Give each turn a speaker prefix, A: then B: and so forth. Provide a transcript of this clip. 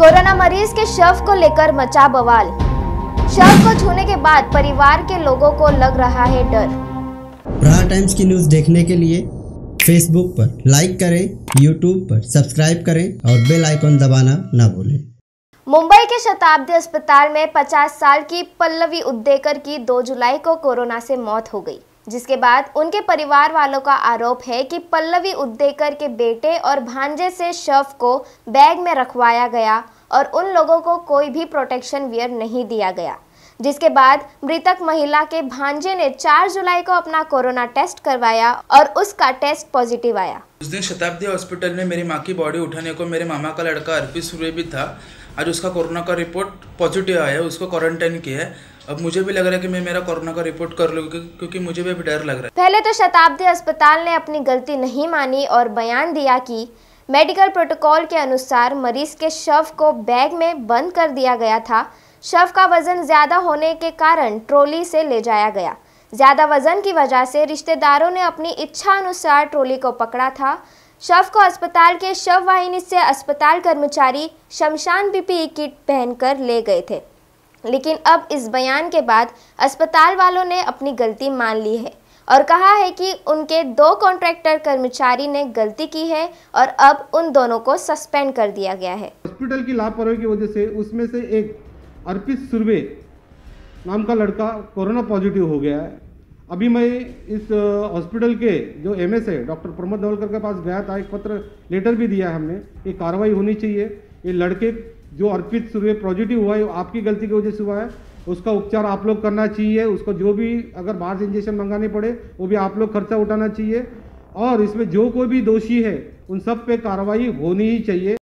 A: corona मरीज के शव को लेकर मचा बवाल शव को छूने के बाद परिवार के लोगों को लग रहा है डर
B: प्रहार टाइम्स की न्यूज देखने के लिए फेसबुक पर लाइक करें यूट्यूब पर सब्सक्राइब करें और बेल आइकॉन दबाना ना भूलें
A: मुंबई के शताब्दी अस्पताल में 50 साल की पल्लवी उद्देकर की 2 जुलाई को कोरोना से मौत हो गई जिसके बाद उनके परिवार वालों का आरोप है कि पल्लवी उद्देकर के बेटे और भांजे से शव को बैग में रखवाया गया और उन लोगों को कोई भी प्रोटेक्शन वियर नहीं दिया गया जिसके बाद मृतक महिला के भांजे ने 4 जुलाई को अपना कोरोना टेस्ट करवाया और उसका टेस्ट पॉजिटिव आया
C: उस दिन शताब्दी हॉस्पिटल में मेरी माँ की बॉडी उठाने को मेरे मामा का लड़का अर्पित सूर्य भी था आज उसका कोरोना का रिपोर्ट पॉजिटिव आया उसको क्वारंटाइन किया है अब मुझे भी लग रहा है कि मैं मेरा कोरोना का रिपोर्ट कर लूँ क्योंकि मुझे भी अभी डर लग रहा है
A: पहले तो शताब्दी अस्पताल ने अपनी गलती नहीं मानी और बयान दिया कि मेडिकल प्रोटोकॉल के अनुसार मरीज के शव को बैग में बंद कर दिया गया था शव का वजन ज़्यादा होने के कारण ट्रोली से ले जाया गया ज़्यादा वजन की वजह से रिश्तेदारों ने अपनी इच्छा अनुसार ट्रोली को पकड़ा था शव को अस्पताल के शव वाहिनी से अस्पताल कर्मचारी शमशान पीपी किट पहनकर ले गए थे लेकिन अब इस बयान के बाद अस्पताल वालों ने अपनी गलती मान ली है और कहा है कि उनके दो कॉन्ट्रैक्टर कर्मचारी ने गलती की है और अब उन दोनों को सस्पेंड कर दिया गया है
D: हॉस्पिटल की लापरवाही की वजह से उसमें से एक अर्पित सुरवे नाम का लड़का कोरोना पॉजिटिव हो गया है अभी मैं इस हॉस्पिटल के जो एम है डॉक्टर प्रमोद नवलकर के पास गया था एक पत्र लेटर भी दिया है हमने ये कार्रवाई होनी चाहिए ये लड़के जो अर्पित सुबह पॉजिटिव हुआ है आपकी गलती की वजह से हुआ है उसका उपचार आप लोग करना चाहिए उसको जो भी अगर बाहर से इंजेक्शन मंगाने पड़े वो भी आप लोग खर्चा उठाना चाहिए और इसमें जो कोई भी दोषी है उन सब पे कार्रवाई होनी ही चाहिए